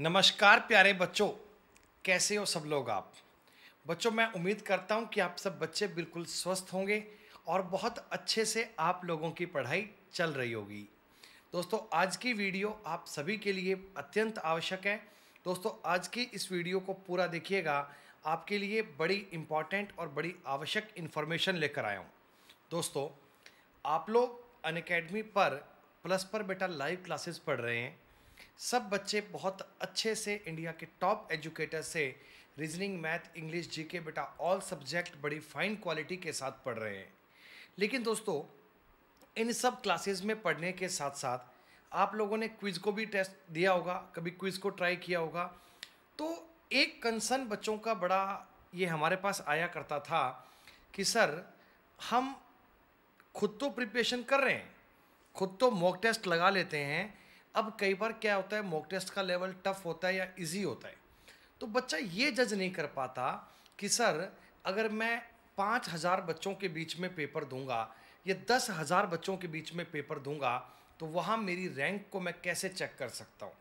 नमस्कार प्यारे बच्चों कैसे हो सब लोग आप बच्चों मैं उम्मीद करता हूँ कि आप सब बच्चे बिल्कुल स्वस्थ होंगे और बहुत अच्छे से आप लोगों की पढ़ाई चल रही होगी दोस्तों आज की वीडियो आप सभी के लिए अत्यंत आवश्यक है दोस्तों आज की इस वीडियो को पूरा देखिएगा आपके लिए बड़ी इम्पॉर्टेंट और बड़ी आवश्यक इन्फॉर्मेशन लेकर आया हूँ दोस्तों आप लोग अन पर प्लस पर बेटा लाइव क्लासेस पढ़ रहे हैं सब बच्चे बहुत अच्छे से इंडिया के टॉप एजुकेटर से reasoning math English G K बेटा ऑल सब्जेक्ट बड़ी फाइन क्वालिटी के साथ पढ़ रहे हैं लेकिन दोस्तों इन सब क्लासेस में पढ़ने के साथ साथ आप लोगों ने क्विज़ को भी टेस्ट दिया होगा कभी क्विज़ को ट्राई किया होगा तो एक कंसर्न बच्चों का बड़ा ये हमारे पास आया करता था कि सर हम खुद तो प्रिपरेशन कर रहे हैं खुद तो मॉक टेस्ट लगा लेते हैं अब कई बार क्या होता है मॉक टेस्ट का लेवल टफ होता है या इजी होता है तो बच्चा ये जज नहीं कर पाता कि सर अगर मैं पाँच हज़ार बच्चों के बीच में पेपर दूंगा या दस हज़ार बच्चों के बीच में पेपर दूंगा तो वहाँ मेरी रैंक को मैं कैसे चेक कर सकता हूँ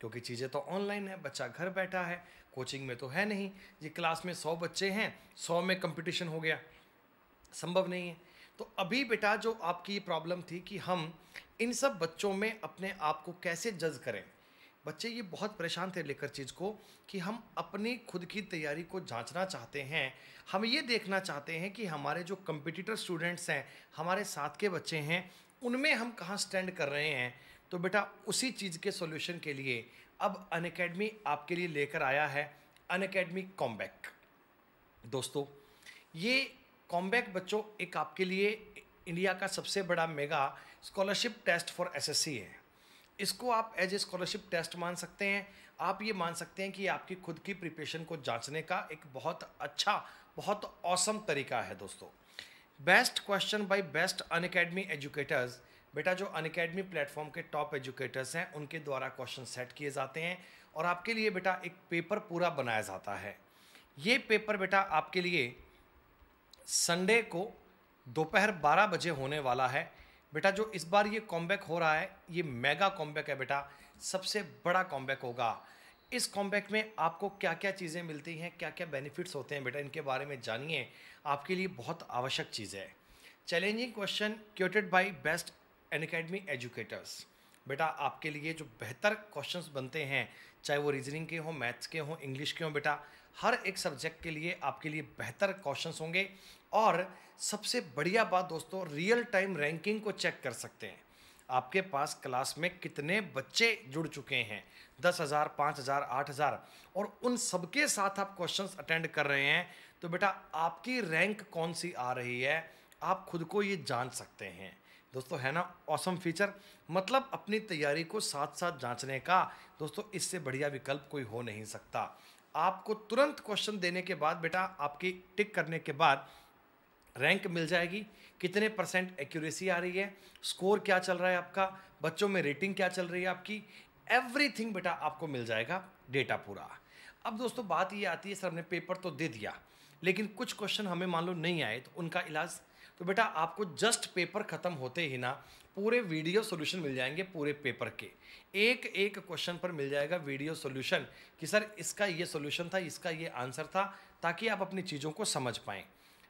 क्योंकि चीज़ें तो ऑनलाइन है बच्चा घर बैठा है कोचिंग में तो है नहीं ये क्लास में सौ बच्चे हैं सौ में कंपटीशन हो गया संभव नहीं है तो अभी बेटा जो आपकी प्रॉब्लम थी कि हम इन सब बच्चों में अपने आप को कैसे जज करें बच्चे ये बहुत परेशान थे लेकर चीज़ को कि हम अपनी खुद की तैयारी को जांचना चाहते हैं हम ये देखना चाहते हैं कि हमारे जो कंपिटिटर स्टूडेंट्स हैं हमारे साथ के बच्चे हैं उनमें हम कहाँ स्टैंड कर रहे हैं तो बेटा उसी चीज़ के सॉल्यूशन के लिए अब अन आपके लिए लेकर आया है अन कॉम्बैक दोस्तों ये कॉम्बैक बच्चों एक आपके लिए इंडिया का सबसे बड़ा मेगा स्कॉलरशिप टेस्ट फॉर सी है इसको आप एज ए स्कॉलरशिप टेस्ट मान सकते हैं आप ये मान सकते हैं कि आपकी खुद की प्रिपरेशन को जांचने का एक बहुत अच्छा बहुत औसम तरीका है दोस्तों best question by best Unacademy educators बेटा जो अन अकेडमी प्लेटफॉर्म के टॉप एजुकेटर्स हैं उनके द्वारा क्वेश्चन सेट किए जाते हैं और आपके लिए बेटा एक पेपर पूरा बनाया जाता है ये पेपर बेटा आपके लिए संडे को दोपहर बारह बजे होने वाला है बेटा जो इस बार ये कॉम्बैक हो रहा है ये मेगा कॉम्बैक है बेटा सबसे बड़ा कॉम्बैक होगा इस कॉम्बैक में आपको क्या क्या चीज़ें मिलती हैं क्या क्या बेनिफिट्स होते हैं बेटा इनके बारे में जानिए आपके लिए बहुत आवश्यक चीज़ है challenging question curated by best एन एजुकेटर्स बेटा आपके लिए जो बेहतर क्वेश्चंस बनते हैं चाहे वो रीजनिंग के हों मैथ्स के हों इंग्लिश के हों बेटा हर एक सब्जेक्ट के लिए आपके लिए बेहतर क्वेश्चंस होंगे और सबसे बढ़िया बात दोस्तों रियल टाइम रैंकिंग को चेक कर सकते हैं आपके पास क्लास में कितने बच्चे जुड़ चुके हैं दस हज़ार पाँच हज़ार आठ हज़ार और उन सबके साथ आप क्वेश्चंस अटेंड कर रहे हैं तो बेटा आपकी रैंक कौन सी आ रही है आप खुद को ये जान सकते हैं दोस्तों है ना औसम फीचर मतलब अपनी तैयारी को साथ साथ जांचने का दोस्तों इससे बढ़िया विकल्प कोई हो नहीं सकता आपको तुरंत क्वेश्चन देने के बाद बेटा आपकी टिक करने के बाद रैंक मिल जाएगी कितने परसेंट एक्यूरेसी आ रही है स्कोर क्या चल रहा है आपका बच्चों में रेटिंग क्या चल रही है आपकी एवरीथिंग बेटा आपको मिल जाएगा डेटा पूरा अब दोस्तों बात ये आती है सर हमने पेपर तो दे दिया लेकिन कुछ क्वेश्चन हमें मान लो नहीं आए तो उनका इलाज तो बेटा आपको जस्ट पेपर ख़त्म होते ही ना पूरे वीडियो सोल्यूशन मिल जाएंगे पूरे पेपर के एक एक क्वेश्चन पर मिल जाएगा वीडियो सोल्यूशन कि सर इसका ये सोल्यूशन था इसका ये आंसर था ताकि आप अपनी चीज़ों को समझ पाएँ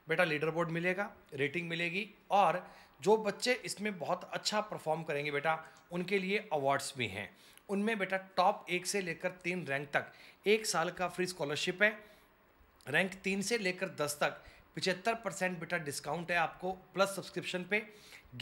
बेटा लीडर बोर्ड मिलेगा रेटिंग मिलेगी और जो बच्चे इसमें बहुत अच्छा परफॉर्म करेंगे बेटा उनके लिए अवार्ड्स भी हैं उनमें बेटा टॉप एक से लेकर तीन रैंक तक एक साल का फ्री स्कॉलरशिप है रैंक तीन से लेकर दस तक पिछहत्तर परसेंट बेटा डिस्काउंट है आपको प्लस सब्सक्रिप्शन पे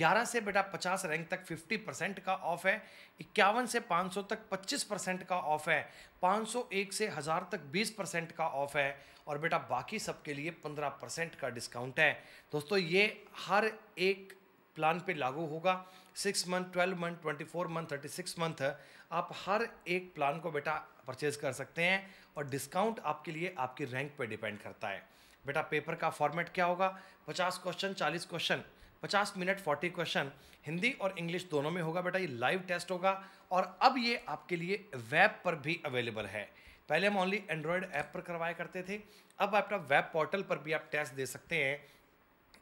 11 से बेटा 50 रैंक तक 50 परसेंट का ऑफ है इक्यावन से 500 तक 25 परसेंट का ऑफ है 501 से हज़ार तक 20 परसेंट का ऑफ है और बेटा बाकी सबके लिए 15 परसेंट का डिस्काउंट है दोस्तों ये हर एक प्लान पे लागू होगा six month twelve month twenty four month thirty six month है आप हर एक प्लान को बेटा परचेज कर सकते हैं और डिस्काउंट आपके लिए आपकी रैंक पर डिपेंड करता है बेटा पेपर का फॉर्मेट क्या होगा पचास क्वेश्चन चालीस क्वेश्चन पचास मिनट फोर्टी क्वेश्चन हिंदी और इंग्लिश दोनों में होगा बेटा ये लाइव टेस्ट होगा और अब ये आपके लिए वेब पर भी अवेलेबल है पहले हम ओनली एंड्रॉयड ऐप पर करवाया करते थे अब आपका वेब पोर्टल पर भी आप टेस्ट दे सकते हैं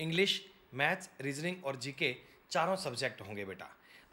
इंग्लिश मैथ्स रीजनिंग और जीके चारों सब्जेक्ट होंगे बेटा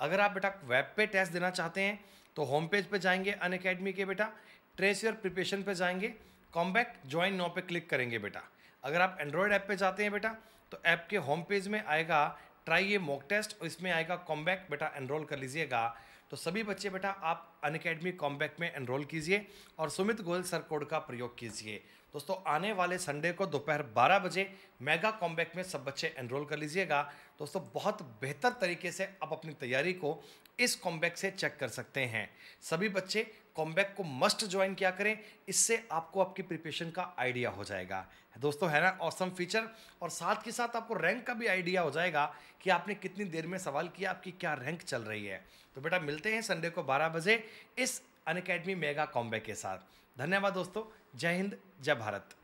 अगर आप बेटा वेब पे टेस्ट देना चाहते हैं तो होम पेज पे जाएंगे अन अकेडमी के बेटा ट्रेस योर प्रिपरेशन पे जाएंगे कॉम्बैक ज्वाइन नो पे क्लिक करेंगे बेटा अगर आप एंड्रॉयड ऐप पे जाते हैं बेटा तो ऐप के होम पेज में आएगा ट्राई ये मॉक टेस्ट और इसमें आएगा कॉम्बैक बेटा एनरोल कर लीजिएगा तो सभी बच्चे बेटा आप अन अकेडमी कॉम्बैक्ट में एनरोल कीजिए और सुमित गोयल सर कोड का प्रयोग कीजिए दोस्तों आने वाले संडे को दोपहर 12 बजे मेगा कॉम्बैक्ट में सब बच्चे एनरोल कर लीजिएगा दोस्तों बहुत बेहतर तरीके से आप अपनी तैयारी को इस कॉम्बैक से चेक कर सकते हैं सभी बच्चे कॉम्बैक को मस्ट ज्वाइन किया करें इससे आपको आपकी प्रिपरेशन का आइडिया हो जाएगा दोस्तों है ना ऑसम फीचर और साथ के साथ आपको रैंक का भी आइडिया हो जाएगा कि आपने कितनी देर में सवाल किया आपकी क्या रैंक चल रही है तो बेटा मिलते हैं संडे को बारह बजे इस अनकेडमी मेगा कॉम्बैक के साथ धन्यवाद दोस्तों जय हिंद जय भारत